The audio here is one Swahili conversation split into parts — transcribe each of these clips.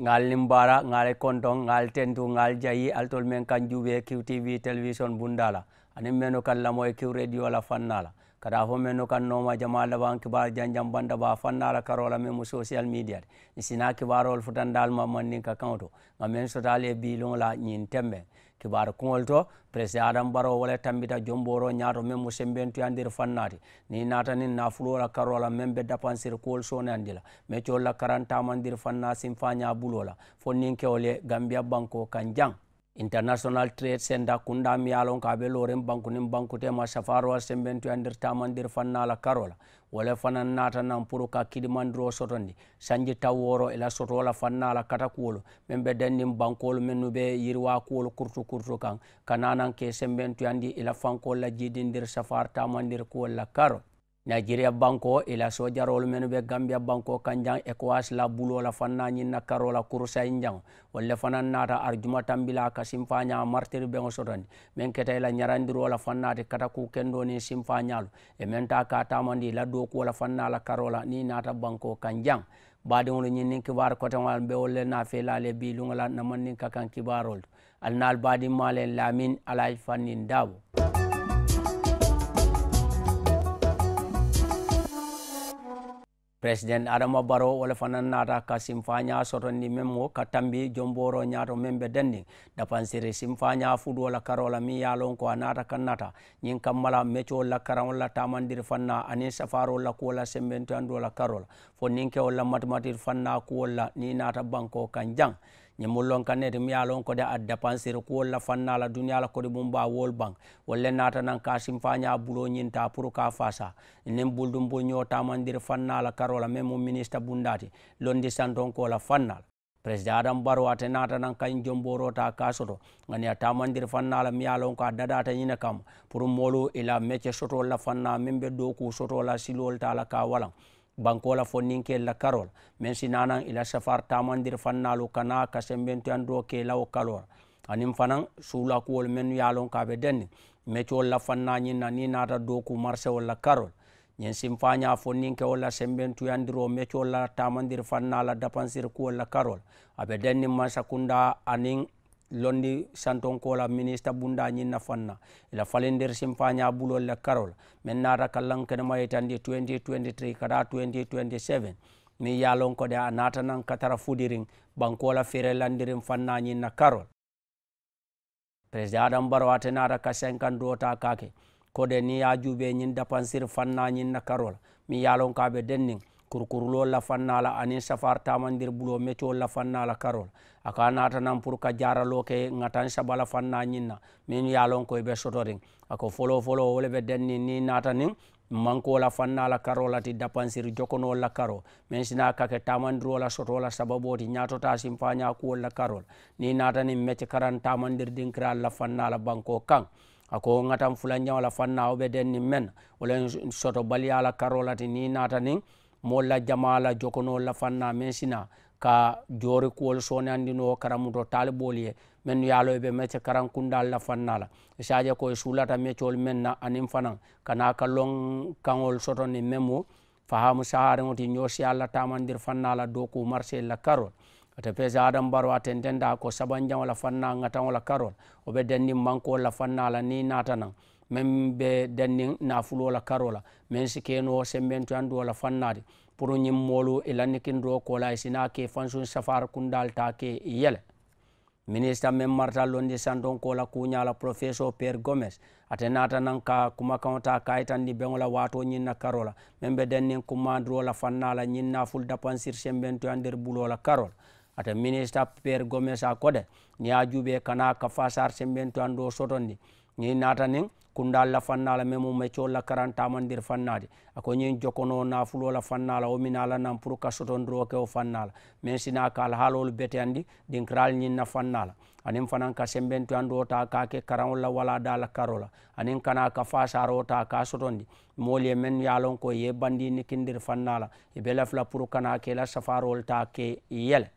ngal limbara ngal kontong ngal tentu ngal jayi altol men kan juɓe qtv television bundala anin meno kan lamoye q radio la fannala kada fo meno kan noma jama laban kibar janjam banda ba fannala karola men mo social media sina kibarol futandal ma mannin ka kanto ngam men sotale bilon la nyin tembe kibar kuŋol to président adam baro wala tambita jomboro ñaato meŋ mu sembentuyandir fannaati ni naata nin nafulo la karo la meŋ be dapansiri kuwol sooneyandi la meccol la karantamandir fanna sinfaña bulo la fo niŋ kewol ye gambiya banko kan jaŋ international trade center kunda miyalon ka be lorin banku nin banku te ma safarwa sembentu andir tamandir fanna la karola wala fana nata nan puro ka kidimandiro sotondi sanji taworo ila sotola fanna la kata kuwolo be dennin bankolu mennu be yirwa kuwolo kurtu kurtu kan kananan ke sembentu andi ila fankol la jidindir safar tamandir kuwol la karo nigeria banko ila sojarolu menu be gambia banko kanjan ecowas la bulo la fanna nyin na karola kursa injan walla fanan nata arjuma tambila ka simfanya martir be ngosotani men keta ila nyarandiro la fanna de kata ku kendo ni simfanyalo e men ta ka tamandi la do ko la fanna la karola ni nata banko kanjan baadiŋolu ñiŋ niŋ kibaar koteŋol be wolu le naafee la le bii luŋo la namaŋ niŋ ka kaŋ kibaarolu ali naal baadiŋ maa le laamin president adama baro wala fana nata ka simfanya sotonni memmo ka tambi jomboro nyato membe denni dapansiri simfanya fudu wala karola mi yalon ko anata kanata nyin kammala mecho la karan wala tamandiri fanna ani safaro la ko la sembento andu wala karola fo ninke wala matematir fanna ko wala ni nata banko kanjang ñimullon kanne tum ya lon ko de a dépensir kuwol la fanna la duniya la kodi mum ba wol bang wolle nata nan ka simfaña bulo ñinta pour ka fasa nin buldum bul ñotamandir fanna la karola même mu ministre bundati londi santon ko la fanna president adam baro ate nata nan kañ jomboro ta kasoto ngani a tamandir fanna la miya ko a dadata ñina kam pour molu ila mecce soto la fanna min be doku soto la silol ta la ka walan bankola fo nin ke la karol men si sinanan ila safar tamandir fannalu kana ka sembentuyan ke lawo kalor anin fanan sula kuwol men yalon ka denni mecol la fanna ñin na ni nata doku ku marché wala karol ñen sim faña fo nin ke wala sembentuyandiro mecol la tamandir fannala dapansir kuwol la karol abe denni masa kunda anin londi santonkola ministre bunda ñinna fanna ila falindir simpaña bulolle karol min nata kallankene mayitandi 2023 kata 2027 min yalonko ɗe a natanan katara fudirin bankola fere landirin fanna ñinna karol président adam baro ate nata ka 50 dota kake kode ni ya juuɓe ñin dapansir fanna ñinna karol min yalonkaɓe dennin kurkurulol la fannala anin safar tamandir bulo metol la fannala karol aka nata nan pour ka jaralo ke ngatan sabala fanna nyinna min yalon ko be sotorin ako folo folo wole be denni ni nata nin manko la fanna la karo la ti dapansiri jokono la karo men sina ka ke tamandro la soto la sababu ti nyato ta simpanya ko la karo ni nata ni meti karan tamandir din kra la fanna la banko kan ako ngatan fulanya la fanna obe denni men wala soto bali ala karo la ti ni nata nin molla jamala jokono lafanna men sina ka jori kuwol sonandino karamuto talibol ye men yalo be mece karan kundal la fannala e sadia ko sulata mecol men na anin fanan kana ka long kangol soto ni memo fahamu sahare ngoti nyosi alla tamandir fannala do ku marché la karol ata pesa adam baro atendenda ko sabanjam la fanna ngata wala karol obe denni manko la fannala ni natanan men be dannin nafulo la karo la men si keno sembentuyando ando la fannade pour ñim molu ilanni kindo ko la sina ke fansun safar kundal ta ke yele ministre men marta londi sandon ko la kuñala professeur pierre gomes ate nata nan ka kumakaŋo ta kayitandi beŋo la waato ñiŋ na karo la meŋ be denniŋ kumandiro la fanna la ñiŋ naful dapansir sembentoyandir bulo la karo la ate ministre pere gomes a ko de niŋ ye a juubee kana ka fasar sembentoyando sotondi ñin naata nin kundalla fannala mais mum ma e colla karantamandir fannade ako ñin jokono nafulola fannala o minala nan pour ka sotondiro ke o fannala min sina kal haalolu bete andi ɗin kral ñinna fannala anin fanan ka sembentu andu ota kake karanolla wala dala karola anin kana ka fasaro ota ka sotondi molie men yalon ko ye bandi ni kindir fannala ibe lafla pour kana ke la safarol ta ke yele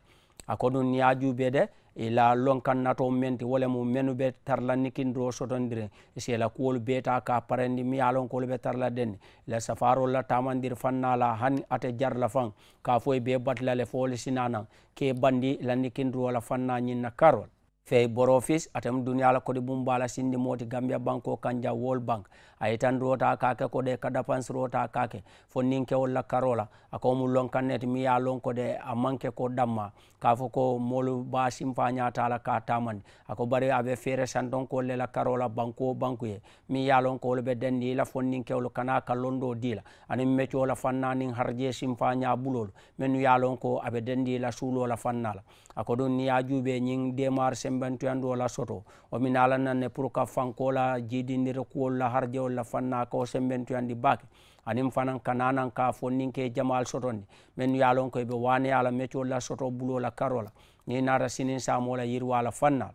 ako ɗum ni ajuɓede ila lon kannato men ti wala mu menu be tarla nikin do sotondire sela kuwol beta ka parendi mi alon kol be tarla den la safaro la tamandir fanna la han ate jarla fan ka foy be batla le fol sinana ke bandi la nikin do la fanna na karol fey borofis atem dunyala kodi bumbala sindi moti gambia banko kanja world bank ayi tan rota kake ko de kadapans rota kake fonin kewol lakkarola akomu lonkannete miya lon ko de a manque ko damma ka fo ko molu ba simpa ñatala ka tamani ako bari aɓe feere santon kolle lakkarola banque o banque ye mi yalon ko wolɓe dendila fonnin kewol kana ka londo dila anin mecola fannanin harje simpa ña bulol min yalon ko aɓe dendila suulola fannala ako ɗum niya juuɓe ñin démar sembentuyanduola soto omin alananne pour ka fankola jidindira kuwolla harjeol la fanna ko sembentoyandi baake anin fanan kananan ka fonnin ke jamal sotondi men yalon ko be wane ala meccol la soto bulo la karola ni nata sinin samola yirwala fanna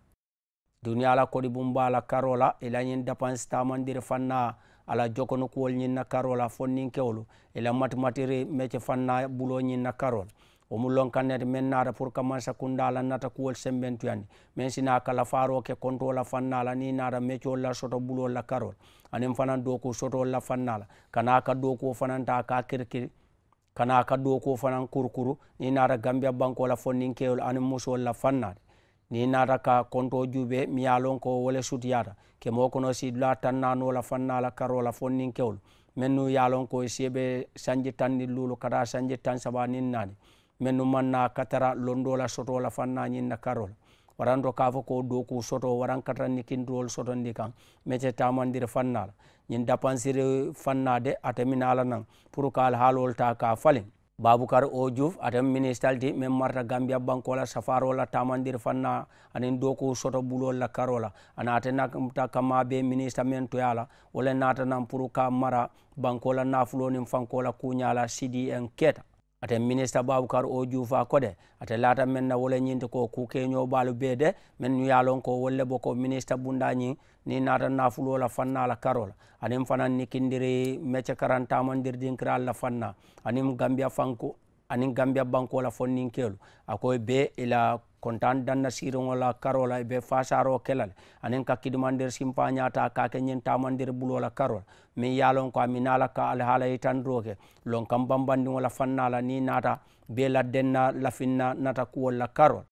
duniya la kodi bumba la karola ilañin dapans tamandiri fanna ala jogono kuwol ñin na karola fonnin kewlu ila matmatiri mecce fanna bulo ñin na karola omu lonkannete men naata pour ka mansa kundala nata kuwol sembentuyandi men sina kala faro ke kontola fannala ni naata meccol la soto bulol la karol anin fanan doku sotol la fannala kana ka dokuo fananta ka kirkiri kana ka dokuo fanan kurkuru ni naata gambia banko la fonnin kewol anin musol la fannade ni naata ka konto juube mi ye wole sutiyata ke mo kono sidula tannanola fannala karola fonnin kewol men nu ye lon sanji tan lulu kata sanji tan saba nin naani mennu manna katara londola la soto la fanna ñin na karol warando ka ko do ku soto waran katara ni kindol soto ndi mete tamandir fanna la ñin fanna de atamina ala nan pour ka al halol ta ka falen babukar o diouf atam ministalti min marta gambia banko la safaro la tamandir fanna anin doku soto bulol la karola anate nakta kama be minista men toyala wala nata nan pour ka mara banko la nafulo nin fanko la kuñala sidi keta aten ministre baboukar o juufa kode ate latan men na woleñinde ko kukeño ɓaalo beede min yalon ko wolle bo ko ministre bundañi ni natan nafulola fannala karola anin fanan nikkindiri métce karantamandir dinkiralla fanna anin gambia fanko anin gambia banko la fonnin kelu akoy e be ila kontan danna siriŋo la karo la e be fasaro kela le aniŋ ka kidimandir simpa ñata ka ñiŋ tamandir bulo la karo la miŋ ye loŋ ko ami mina la ka alihala yitandiro ke loŋ kam bambandiŋo la fanna la niŋ nata be la denna lafinna nata kuwol la karo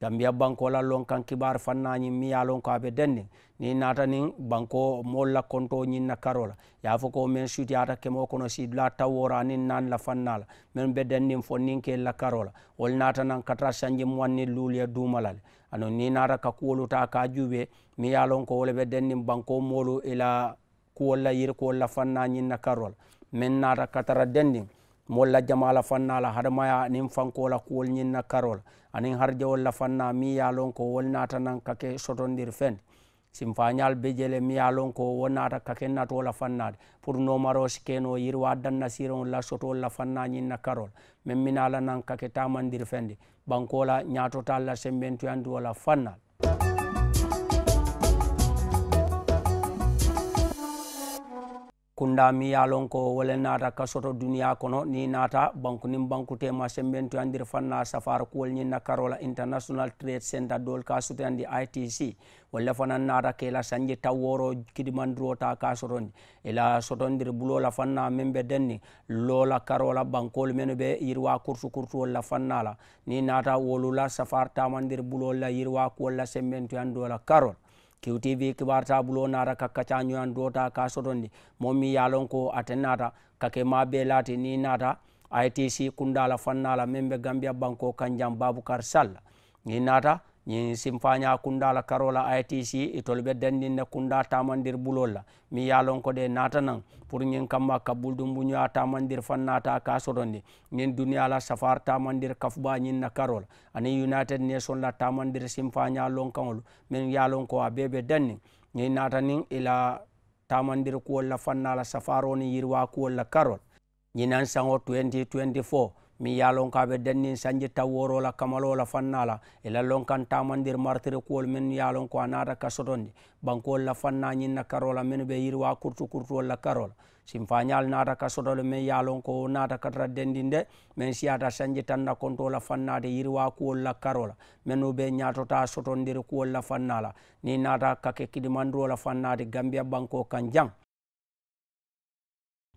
jambiya banko la lon kan kibar fannañin mi ya lon ko aɓe denndin ni nata nin banko la konto ñinna karola ya fo ko min sutiyata kemo kono si la tawora ni nan la fannala men be denndin fo nin ke la karola wol nata nan kata canji wanni luuliya dumalale ano ni nata ka kuwoluta ka juuɓe mi ya lon ko wole ɓe denndin banko molu ila kuwol la yir kuwol la fanna ñinna karola min nata katara denndin moolu la jama la fanna la hadamaya aniŋ fanko la kuwolu ñiŋ na karo la aniŋ harijawolu la fanna miŋ ye a loŋ ko wolu naata naŋ ka ke sotondiri feŋti sinfañal be jele miŋ ye a loŋ ko wo naata ka ke natoo la fanna de pour nomaro si kenoo yiriwa danna siriŋolu la sotolu la fanna ñiŋ na karo la meŋ mina la naŋ ka ke taamandiri feŋ de banko la ñaatotaal la sembentuyandiwo la fanna la kunda mi ye lon ko wole naata ka soto duniya kono ni naata banku nin bankute ma sembentuyandir fanna safar kuwol ñin na karola international trade center dol ka sute itc walla fana naata kela sanje tawworo kidimandiro ta ka sotondi ila e sotondir bulola fanna min be denni lola karola bankolu menu be yirwa kurtu kurtuwol la fanna la ni naata wolula safar tamandir bulol la yirwa kuwol la sembentu andola karola qtv kibar ta bulo nata kakkacañoyan dota ka sotondi momi yalon ko aten nata kake ma lati ni nata itc kundala fannala men be gambia banko kanjam kar sall ni nata min simfaña kundala karola itc e tolɓe dandinde kunda tamandir bulol la min yalonkoɗe natanan pour min kamma kabbuldu buñoya tamandir fan nata e ka sotonde min duniyala safar tamandir kafba ñinna karol ani united nation la tamandir simfaña lonkaolu min yalonko a bebe danni min natanin ila tamandir kuwol la fannala safaro ni yirwa kuwol la karol ñinan sango 2024 mi ye a lon ka be dennin sanji tawworo la kamalo la fanna la ila e lon kan tamandir martiri kuwol min ye lon ko a nata kasotondi bankuwol la fanna ñin na karo min be yirwa kurtu kurtuwol la karola la simfañal nata kasotole min ye a lon ko naata katata dendin de min siyata sanji tanna konto la fannaade yirwa kuwol la karola la min be ñatota sotondiri kuwol la fanna la ni nata kake kidimanduwo la fannaade gambia banko kan jang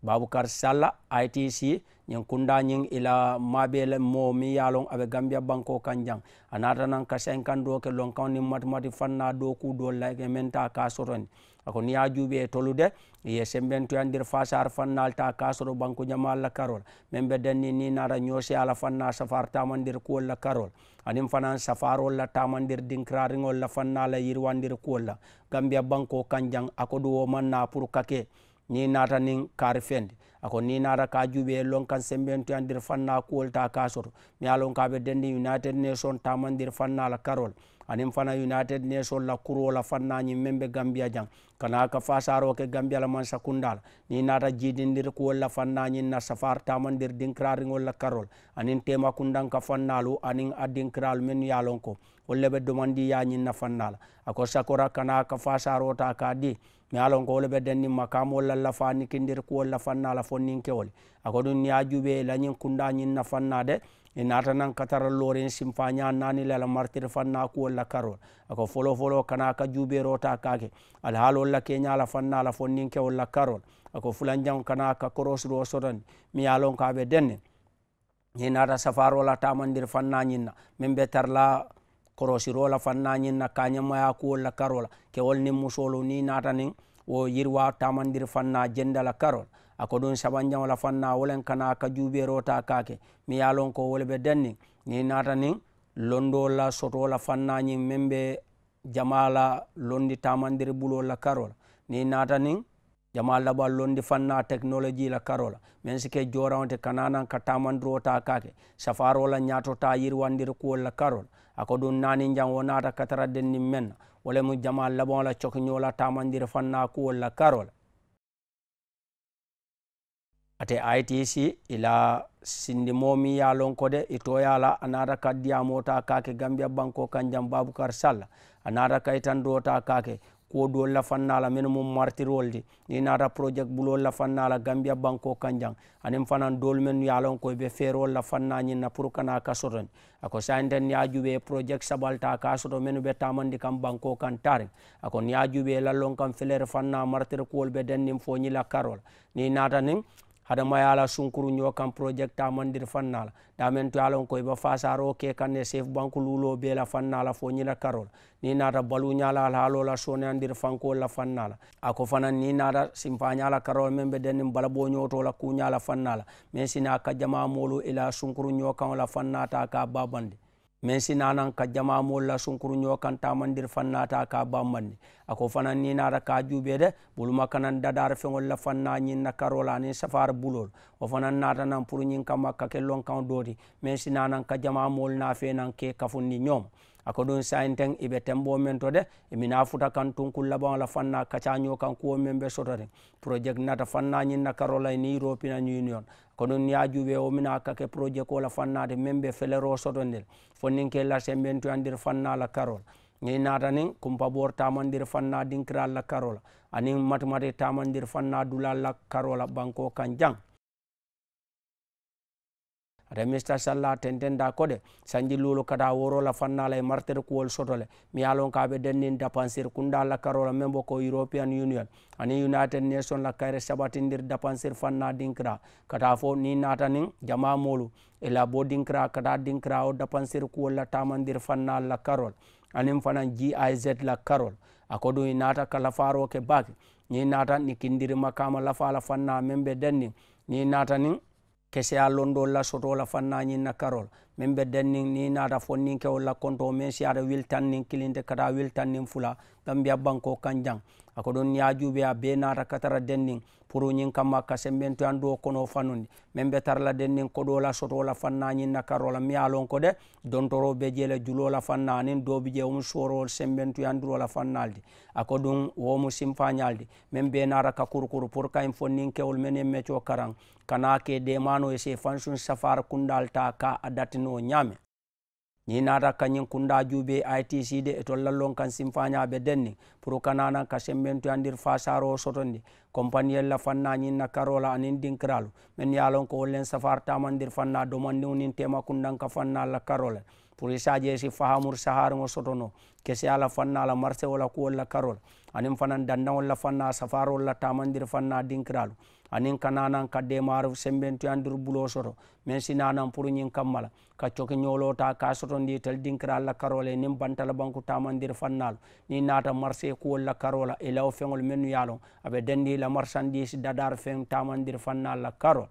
baboucar salla itc ñiŋ kundañiŋ ila maabeel moo mi yalon loŋ a be gambia banko kan jaŋ a ka senkan doo ke lonkaŋo niŋ matimati fanna do ku doolu la ke e ka sotoni a ko niŋ ye juube e tolu de e ye sembentuyandir fasar fannaal ta ka soto banku jamaal la karol meŋ be denni ni naata ñoosi ala fanna safar tamandir kuwol la karol aniŋ fanaŋ safarol la tamandir dinkirariŋol la fanna la yiriwandir kuwol la gambia banko kan jaŋ a ko na pour kake ni nata nin kari fendi ako ni nata ka juɓe lon kan sembentoyandir fanna kuwol ta ka soto mi ye lon kaɓe dendi united nation tamandir fanna la karol anin fana united nation la kuro fanna ñin men be gambia jang kana ka fasaro ke gambia la man sakundala ni nata jidindir kuwol la fanna ñin na safar tamandir dinkirariŋol la karol anin tema kundan ka fannalu anin a dinkiralu men ye lon ko wolle be domandi ya ñin na fannala ako sakora kana ka fasaro ta ka di mi alon ko wole ɓe denninma kamowolla llah fani kindir ko wolla fannala fonnin kewol a ko ɗum yajuɓe lañin kundañinna fannade e nata nan kataral lorin simpaña nani lala martir fanna ku wolla karol ako folo folo kana ka juɓe rota kake alhaalolla keñala fannala fonnin kewolla karol ako fulan jan kana ka koros ɗo sotani mi yalon kaɓe denne e nata safarola tamandir fannañinna min ɓe tarla korosirola fannañin na kañamaya kuwol la karola kewol nin musolu ni nata nin wo yirwa tamandir fanna jendala karol ako ɗum sabanjaŋo fanna wolen kana ka juubero ta kake mi ye lon ko wole ɓe dannin ni nata nin londo la soto la jamala londi tamandir bulo karola ni nata nin jama laɓal londi fanna technologie la karola men sike jorawte kananan ka tamandiro ta kake safarola ñatota yirwandir kuwol la karola ako ɗum nani jan wonata katara dennin men wala mu jama laɓola cokñola tamandire fanna ku walla karol ate itc ila sindi momi yalonkode e toyala anata kaddiyamota kake gambia banko kanjam babou kar sall anata kay tan dota kake ko do la fannala mun mo di ni nata project bulo la fannala gambia banko kanjang ani fanan dol men lon ko be fero la fannani na pour kana ka kasoton ako ni ya jube project sabalta ka soto men be tamandi kan banko kan tare ako ya jube la lon kam felere fanna martir ko be dennin fo ni karol ni nata ning hadama ye ala sunkuru ño kan project tamandir fanna la damen to alon ko iba fasaro ke ne sef banque lulo be la fanna la fo ñina karol ni nata balu ñala al halo la sone andir fanko la fanna la ako fana ni nata simpa ñala karol men be denim bala bo ñoto la ku ñala fanna la men sina ka jama molo ila sunkuru ño kan la fanna ta ka babande min sinanan ka jamamolla sunkuruño kan tamandir fannata ka bammanni ako fanan ninara ka juɓede ɓoluma kanan dadar feŋolla fanna ñinna karola nin safara bulol o fanan natanan pour ñin kamma ka kellon kan doti min sinanan ka jamamol nafenan ke kafunni ñoma ako ɗum sayin ten iɓe tembo men to de emina futa kan tun kullaɓawala fanna kacaño kan kuwo men ɓe sototen projet nata fannañinna carolin uropinan union ko ɗum yajuɓe omina kake projet kola fannade men ɓe felero soto ndel fonnin ke lase ɓen to e andir fannala carol ni natanin kumpa bor tamandir fanna dinkiralla carola anin matmati tamandir fanna dulalla carola banko kan jang ata mista salla tentenda kode sanji lulu kata woro la fannala e martir kuwol sotole mi yalon ka be dennin dépensir kunda la karola membo ko european union ani united nation la kayre sabatindir dapansir fanna dinkra kata fo ni nata nin jama molu ila bo dinkra kata dinkra o dépensir kuwol la tamandir fanna la karol anin fana giz la karol akodu i kala faro ke bake ni nata ni kindirima kama lafala fanna membe dennin ni nata nin kese a londo la soto la fanna ñin na karol men be denni ni nata fo nin ke la konto men si ada wil tan nin kilinte kata wil nin fula gambia banko kanjang ako ɗon yajuɓeya be nata katara dennin pour ñin kamma ka sembento yan ɗoo kono fanude min ɓe tarla dennin koɗola sotola fannañinna karola miyalon ko de dontoroɓe jeele julola fannanin doɓe je womu sorol sembento yandurola fannalde ako ɗum womu simpañalde min ɓe nata ka kurkur pour kayen fonnin kewol men en mecco karan kana ke demano e se fansun safara kundal ta ka a datino ñaame ni nata kañin kunda juɓe itc de e tolla lon kan simfañaɓe denni pour kanana ka sembentoyandir fa saro o sotondi compagnie ella fanna ñinna karola anin dinkiralu min yalon ko wollen safar tamandir fanna domandiw nin tema kundan ka fanna la karole pour isaje si fahamur sahar mo sotono kesi ala fanna ala marse wala ku wala karol anin fanan danna wala fanna safaro wala tamandir fanna dinkralu anin kananan kadde maru sembentu andur bulo soto men si nanan pour nyin kammala ka coke ta ka sotondi tel dinkral la karole nim bantala banku tamandir fannal ni nata marché kuwol la karola e law feŋol men yalo aɓe dendi la marchandise dadar feŋ tamandir fannal la karol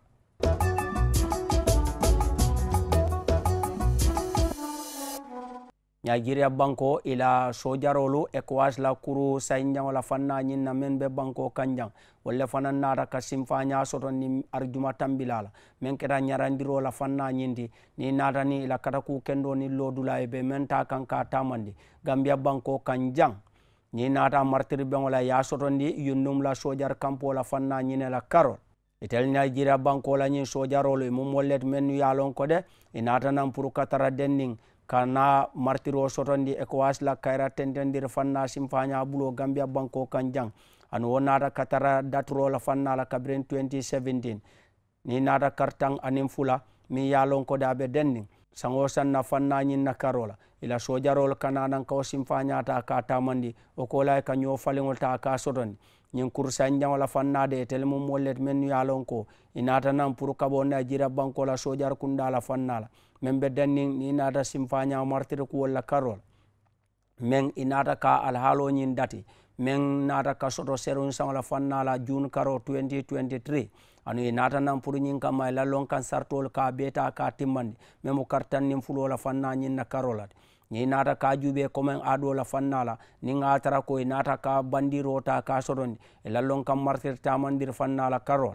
nigeria banko ila sojarolu ecowas la kuru sayinjaŋo la faŋ ñiŋ na meŋ be banko kaŋ jaŋ walla fanaŋ naata ka sinfaña soto ni arjuma tambila la meŋ keta ñarandiro la faŋ na ñiŋ ti ni naata ni ila kataku kendo ni lodula ye be meŋ ta kaŋ ka tamandi gambia banko kaŋ jaŋ naata martiri beŋo la ye sotondi yunnum la sojar kampo la faŋ ñine la karol itel nigeria banko la ñiŋ sojarolu i mu molle ti ye a lonko de i naata naŋ pour ka tara denniŋ kana martiro sotondi ecowas la kayra tentendir fanna simfaña bulo gambia banko kan jang ani wo nata katara daturo la fanna la kabirin 2017 ni nata kartan anin fula min ya lonko da be dennin sango sanna fanna ñin na karola ila sojarol kananan kawo simfañata ka tamandi o kola ka ño faliŋol ta ka sotondi ñiŋ kurusanjaŋo la fannaade itelu mu moolu le mennu ye ko i naata naŋ puru kaboo na jira banko la sojari kunda la fanna la meŋ be danniŋ niŋ i naata sinfañaŋo martiri kuwolu la karol la meŋ i naata ka alihaaloo ñiŋ dati meŋ naata ka soto seruŋ saŋo la fanna la june karo 2023 anu i naata naŋ puru ñiŋ kamma i la loŋ kaŋ saritoolu ka beta ka a timmandi meŋ mu karitanniŋ fuloo la fanna ñiŋ na karoo la ti ñi nata ka jube commen aɗo la fannala nin a tara koye nata ka bandiro ta ka sotondi e lallon kam martir tamandir fannala karol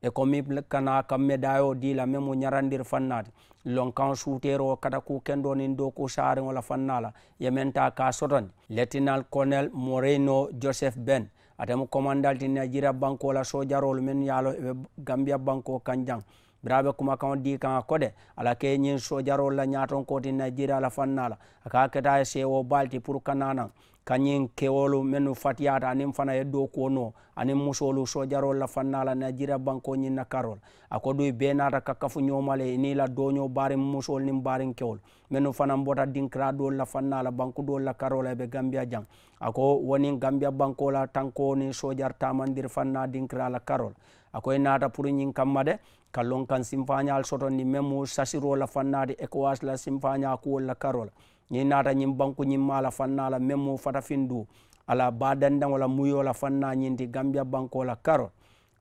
e komi kana kamme dayo dila men mo ñarandir fannati lon kan suutero kata ku kendo nin dow ko saariŋola fannala yementa ka sotondi letinal colonel moreno joseph ben atemu commandal ti nigeria banko la sojarolu men yaalo ɓe gambia banko kanjang biraɓe kumakan di kan a kode ala ke ñin sojarol la ñaton koti nigeria la fannala aka keta sewo balti pour kanana kañin kewolu menu fatiyata anin fana ye dokuwo no anin musolu sojarol la fannala la nigeria banko ñin na karol ako duy be nata kakkafu ñomale ni la doño bari musol nin barin kewol mennu fana bota dinkira dol la fannala la banku dol la karola be gambia jang ako woni gambia banko la tanko ni sojar tamandir fanna dinkira la karol akoye naata pour ñiŋ kamma de ka loŋ kaŋ soto ni même mu sasiro la fannaati ecowas la sinfaña kuwol la karo la ñiŋ naata ñiŋ banku ñiŋ maa la fanna la même mu fatafin du ala badandaŋo la muyo la fanna ñiŋ ti gambia banko la karo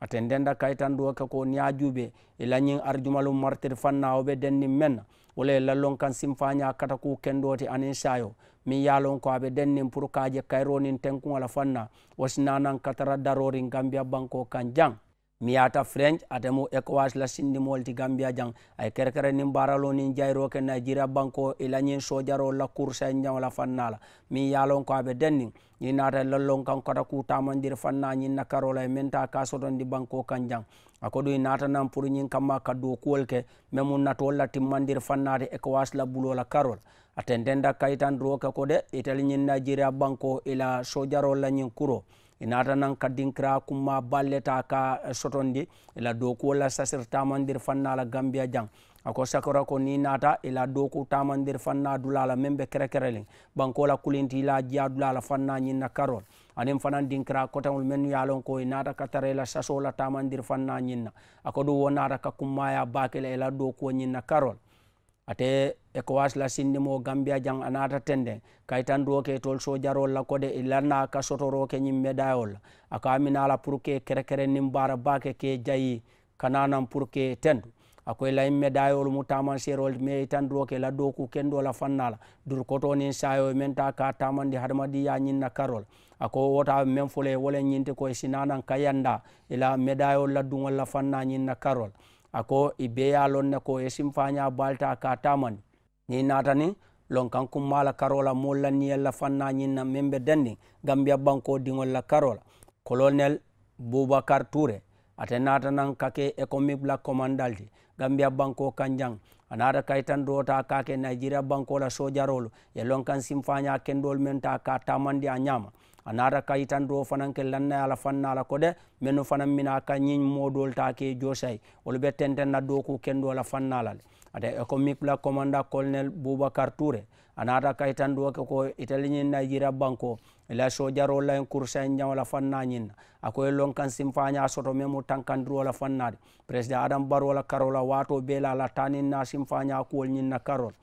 aten denda kayitanduwo ke ko niŋ a juube i la ñiŋ arjumalu martiri fanna wo be denniŋ meŋ na wala ye la loŋ kaŋ sinfaña kataku kendo ti aniŋ sayo miŋ ye a ko a be denniŋ pour ka je kayiro niŋ tenkuŋo la fanna wo si katara daroriŋ gambia banko kan jaŋ mi yata french atemo équoage la sindimolti gambia jang ay kerekere nin baralo nin jayroke nigéria banko ilañin sojaro la course ñawla fannala min yalon ko aɓe dennin ñi nata lollon kan kota ku tamandir fanna ñin na karola e menta kasotondi banko kan jang ako ɗum natanan pour ñin kamma kaddo kuwol ke memum natolla timmandir fannade équoage la bulola karol atendenda kaytan roke ko de itel ñin nigéria banko ila sojarolla ñin kuro inata nan kaddinkira kumma balleta ka eh, sotondi ila doku la sasir tamandir fanna la gambia jang ako sakora ko ni nata ila doku tamandir fanna dulala membe kere kere ling banko la kulinti ila jiya dulala fanna nyinna karol anin fanan dinkira kotamul menu yalon ko inata katare la saso la tamandir fanna nyinna ako du wonata ka kummaya bakele ila doku nyinna karol ate ECOWAS la sinnimo Gambia jang anata tenden kaytan do ke tol so jarol la kode ilanna ka sotoro ke nyim medayol aka minala pour ke kere kere nim bara bake ke jayi kananan pour ke tendu ako la imme mu taman serol me tan do ke la do ku kendo la fannala dur koto ni sayo men ta ka taman di hadmadi ya nyin na karol ako wota men fule wala nyinte ko sinanan kayanda ila medayol la dungol la fanna nyin na karol ako ibe ya lon ne ko yesim fanya balta ka taman ni natani lon kan kummala karola molla niyella fanna ñinna min ɓe denndin gambia banko la karola colonel boubacar touré ate natanan kake économique la commandalti gambia banko kanjang anata kaytan dota kake nigeria banko la sojarolu ye lon kan simfaña kendol men ta ka tamandi a ñama a naata ka yitantoo fanaŋ ke lanna ala fanna la ko de mennu fanaŋ mina ka ñiŋ moodoolu taa ke joosayi wolu be tenten na dooku kendo la fanna la le ate économique la commanda colonel boubacar touré a naata ka yitantoo ke ko itali ñiŋ jira banko ila sojaro la en kursa en jawla fanna ñinna akoye lonkan simfaña soto memu tankandiro la fannade président adam barola karola wato bela la tanin na simfaña kuwol ñinna karol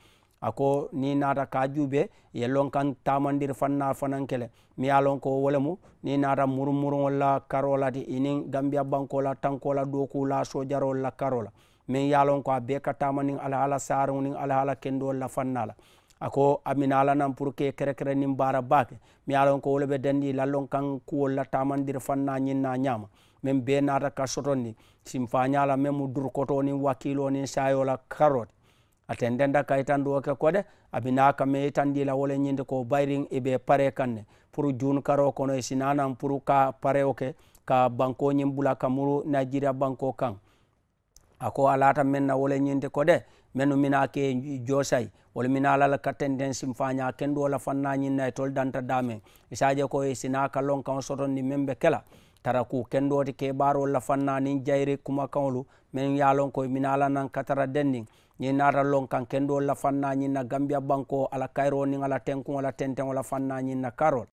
ako ni nata kajube ye lon kan tamandir fanna fanan kele mi ye lon ko wolemu ni nata murumuruŋol la karo la inin gambiya bankola tankola tanko la doku la sojarol la karo la min ye lon ko a ka tama nin alahala sariŋo nin alahala kendol la fanna la ako amina la nan pour kere kerekere nin baara baake mi ye lon ko wole be dendi la lon kan kuwol la tamandir fanna ñin na ñama min be nata ka sotondi simfaña la meŋ durkoto nin wakilo nin sayola la karoti aten denda kay tan ɗoke koɗe abinaka me tan ɗilawole ñinde ko bayrin eɓe pare kanne pour jun karo kono e sinanan pour ka pare oke ka banko ñin ɓula kamuru nigéria banko kan ako alata men na wole ñinde koɗe menno minake josay wala mina alal katten den sim faña kenɗo wala fannañinna e tol danta damen isadie ko e sinaka lonkan sotondi men ɓe keela tara ku kenɗoti keɓaro walla fannanin jayri kuma kawlu min yalon koye mina alanan katara denɗin ñiŋ naata loŋ kaŋ kendoo la faŋ na ñiŋ na gambia banko ala kayiroo niŋ ala tenkuŋo la tenteŋo la faŋ na ñiŋ na karoo la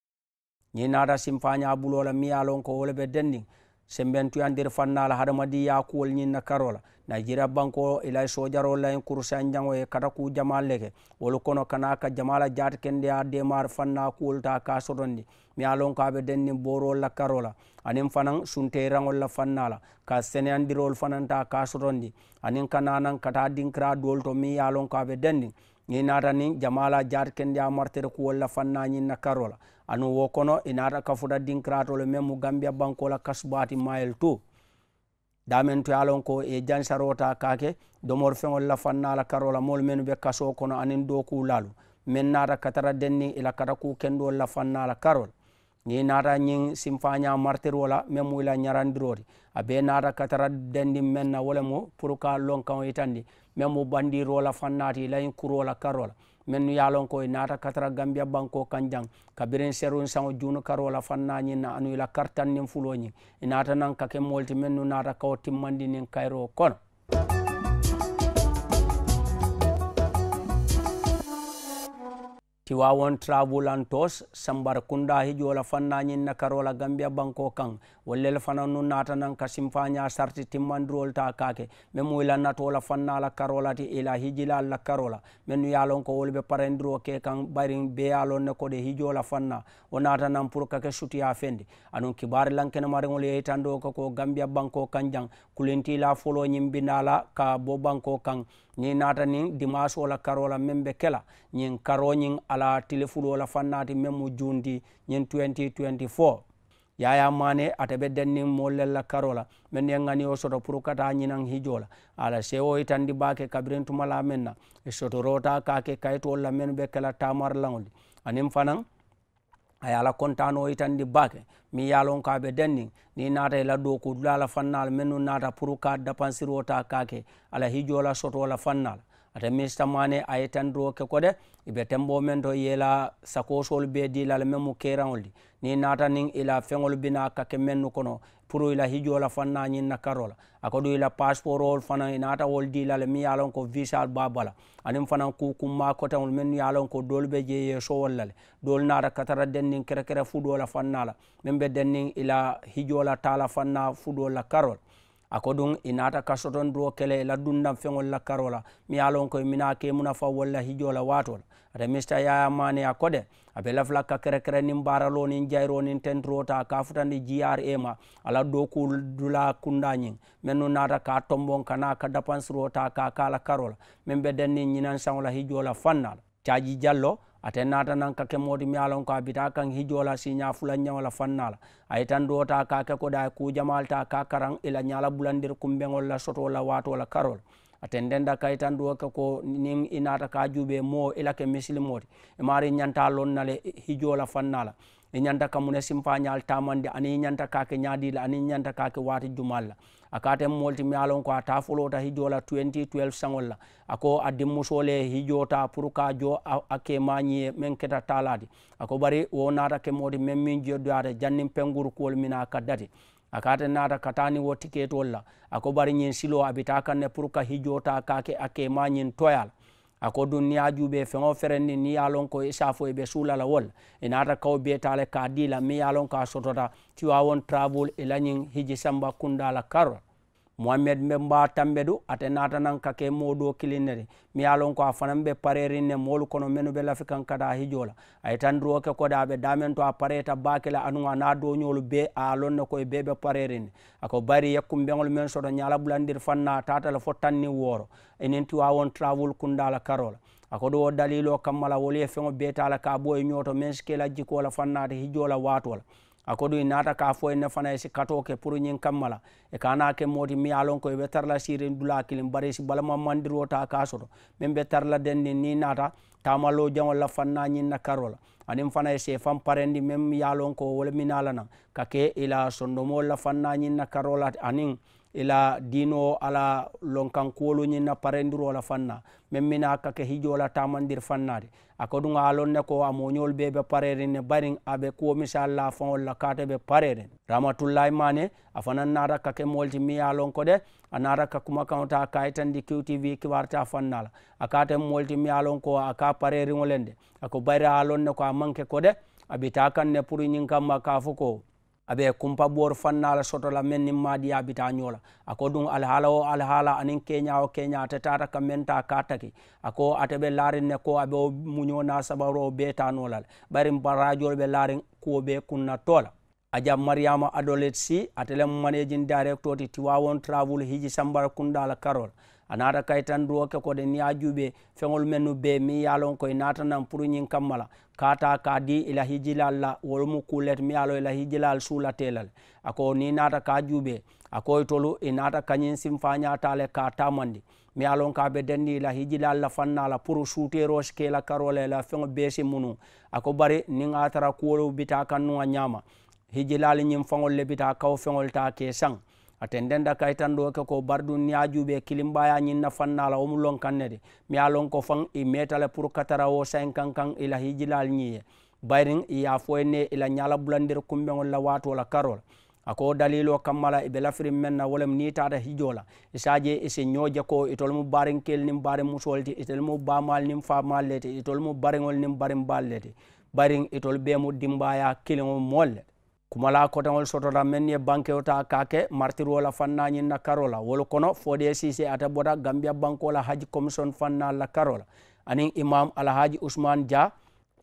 ñiŋ naata simfañaa buloo la miŋ ye a ko wo le be dendiŋ sembentuya nder fannala hadamadi ñin na karola najira banko ilay sojarol layin kursi an e kata ku jamal leke wolu kono kana ka jamala jati kende a demar fanna kuwol ta ka sotondi mi a lon kaɓe denni borol la karola anin fanan sunteyrangol la fannala ka seneyandirol fanan ta ka sotondi anin kananan kata dinkira dol to mi ya lon kaɓe denni ni nata jamala jat kendi a martere ku walla fannañin ñin na karola anu wo kono i nata kafuta dinkiratole men mu gambia bankola kasubati mayel to damen to yalon ko e jansarota kake domor feŋol la fannala karola molu menu be kaso kono anin do ku lalu men nata katara denni ila kata ku kendol la fannala karola ni nata ñiŋ sinfaña martiro la meŋ mu i la ñarandiroti a be nata katara dendi meŋ na wo mu pour ka lonkaŋo itandi meŋ mu bandiro la faŋ naati i la ñiŋ kuro la karo la mennu ye a lon ko i naata katara gambia banko kan jaŋ kabiriŋ serun saŋo juunu karo la faŋ na ñiŋ na anu i la karitaŋ niŋ fulo ñiŋ i naata naŋ ka ke moolu ti mennu nata kawo timmandi niŋ kayiro kono tiwawon travoulantos sambar kunda hijola fannañin na karola gambia banko kan wallel fana nu natanan kasim faña sarti timmandirol ta kake min muylannatola fannala karola ti ila hijilal la karola min nu yalon ko wolɓe parendiro ke kan barin be yalon ne koɗe hijola fanna o natanan pour kake sutiya fendi anun kibari lankene marigol yeytandoka ko gambia banko kan jang kulintila foloñin bindala ka bo banko kan ñin nata nin dimanche wola karola min ɓe kela ñin karo ñin ala téléfulola fannati min mo jundi ñin 2024 yaya mane ata ɓe dennin mo lella karola min ne gani o soto pour kata ñinan hijola ala sewo e tandi bake kabirin tumala min na e soto rota kake kayto lla min ɓe kela tamar langodi anin fanan a ye ala kontano yitandi bake mi ye ka be denni ni naata la doku dula ala fannal mennu naata pour ka dapansiro ta kake ala hijo la soto la fannal ata ministamane aye tan doke kode ɓe tembo men to yela sakosol be dilal men mo keranoldi ni natanin ila feŋol bina kake mennu kono pour ila hijola fanna ñinna karola akadu ila passeport ol fana inata wol dilal mi yalon ko visal babala anin fana kukumma kotewol min yalon ko dolɓe je yesowol lale dol nata katara dennin kerekere fuɗola fannala min ɓe dennin ila hijola tala fanna fuɗola karol a ko ɗum i nata kasoton duwo kele e laddundam feŋol lakkarola mi yalon koye mina kemuna faw walla hijola watol ata mista yaya mane a koɗe aɓe laflakka kere kere nin baralo nin jayro nin tentrota ka futandi jre ma ala do kudula kunda ñing min nu nata ka tombon kana ka dapanse rota ka kala karola min ɓe den nin ñinan sanola hijola fannal caji diallo aten nata nan ka kemodi mialon ka bita kan hijola si nya fula nyawala fannala ay tan do ta ka ko da ku jamal ta ka karang ila nyala bulandir kumbe ngol la soto la wato la karol aten ndenda kay tan ɗo ka ko nin inata ka juuɓe mo ilake muslimoti emari ñanta lonnale e hijola fannala e ñanta ka mune simpañal tamande ani ñanta kake ñadila ani ñanta kake wati jumalla akaten molti mialon ko a tafolota hijola 2012 sagolla ako a dimmusole hijota pour ka jo ake mañie min keta talade ako bari wo natake modi min min jeddoyade jannin pengur kuwol mina kaddate akate nata katani wo tiketol la ako bari ñin silo abita ne pour ka hijota kake ake ma ñin toyal ako dun ni ajuɓe feŋo ferenni ni ye lon ko isafo e ɓe suulala wol e nata kaw betale ka dila mi ye lon ko a sotota tiwawon travol ila ñin hiji samba kundala karol mohamed ɓe mba tamɓe ɗo ata natanan kake moɗo kilinere mi yalon ko a fanan ɓe parerinne molu kono meno ɓe lafi kan kada hijola ay tan roke koɗa ɓe damen to a pareta bakila anu a na doñolu be a lonne koye be ɓe parerinne ako bari yakkum ɓegol men soto ñala ɓulandir fanna tatala fo tanni wooro enen tuwa won travel kundala karola ako ɗo dalilo kammala woli e feŋo betala ka ɓoye ñoto men sikelajjikola fannade hijola watola akodu inata ka fo ne fana isi kato ke pour nyin kammala e kana ke modi mi alon ko e betarla sire dula kilim bare si balama mandiro ta ka soto men betarla dendi ni nata tamalo jango la fanna nyin na karola anin fana ese fan parendi men mi alon ko wala minalana kake ila sondomo la fanna nyin na karola anin ila dino ala lonkankuwoloñi na parendirola fanna min mina kake hijola tamandir fannade akaduga alonne ko a moñol beɓe pareren ne barin aɓe kuwo misalla fawolla kateɓe pareren ramatullahi mane afanan nara kake molti miya lonko de a nara ka kuma kawta kayitandi qtv kiwarta fannala akate molti miya lonko aka pareringolen de ako bari alonne ko a manke ko de aɓita kanne pour ñin kamma ka fo ko aɓe kumpa ɓoor fannala sotola men nin maɗiyaabi ta ñoola ako ɗum alhaala o alhaala anin keña o keña ate tata ka menta ka taki ako ateɓe laarinne ko aɓe o muño na sabaro o beeta noolal ɓarin baradioɓe laarin kuwo ɓe kunna toola a jam mariama adolet si atelen manejin directo ti tiwawon travel hiji sambara kunɗala carol anaata kaytan duwoke kode niya juuɓe feŋol men nu bee mi yaalon koye naatanan pour ñiŋ kammala kaata ka di ila e hijilal la wolumu kulet mi yaalo e ila hijilal suula telal ako ni naata ka juuɓe akoye tolu i e naata kañiŋ simfañaatale ka tamandi mi yaalon ka be denndi ila hijilal la fanna la pour suuteroosi kela karola ila feŋo beesi munu ako bari niŋ a tara kuwolu bita kannuŋa ñaama hijilal ñiŋ faŋol le bita kaw feŋol ta ke saŋ aten denda kay tan ɗo ke ko bardu ñajuɓe kilimbaya ñinna fannala omu lonkanne de miya lon ko fan i metale pour katara o sain kan kan ila hijilal ñiye bayrin iya foyne ila ñala bulandir kumɓegol la watola karola ako dalilo kammala iɓe lafirin menna wolem nitata hijola isaje isi ñoje ko itolmu barinkel nin barin musolti itolmu bamal nin famallete itolmu bariol nin barin ballete barin itol ɓemu dimbaya kilimo mollete kumala kotaŋol sotota meŋ ye bankewo ta kake ke wo la faŋ na ñiŋ na karo la wolu kono fodcc ate bota gambia banko la haji commission faŋ na la karo la aniŋ imam alhaji usman dia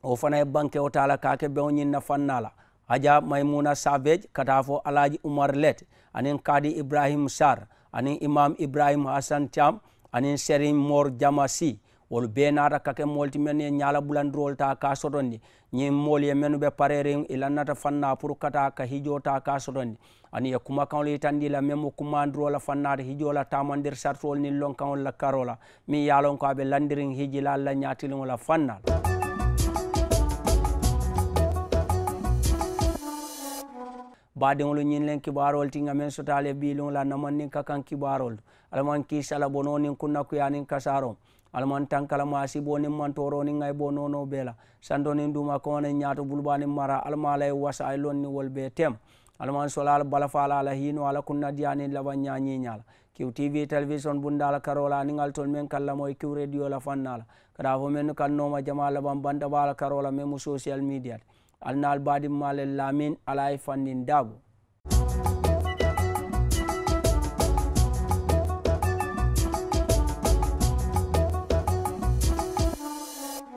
wo fana ye bankewo ta la kake ke beŋo ñiŋ na faŋ na la haja maimuna savage ka taa fo alhaji umar let aniŋ kadi ibrahim sar aniŋ imam ibrahim hasan tiam aniŋ serin mor jamasi wolu bee naata kake molti men e ñaala ɓulandirol ta ka sotondi ñin mooli e men ɓe parere ilannata fanna pour kata ka hijota ka sotondi ani e kuma kaol yitandila men mo kumandirola fannade hijola tamandir sartol ni lon kaol la karola min yalon ko aɓe landirin hijilal la ñatilimola fannal badeŋolu ñinlen kibarol tinga men sotale ɓilola namandin kakan kibarol alaman kisala bononi kunnakuyanin kasarom alman tankala masi bo nin mantoro ni ngay bo nono bela sando nin ni ko ne nyaato bulbani mara alma lay wasa ay lonni wol be tem alman solal bala fala ala hino ala kunna diani laban nyaani nyaala kiw tv television bundala karola ni ngal ton men kala moy kiw radio la fanala kada fo men kan la ban banda bala karola men mu social media alna nal badi male lamin alay fannin dabo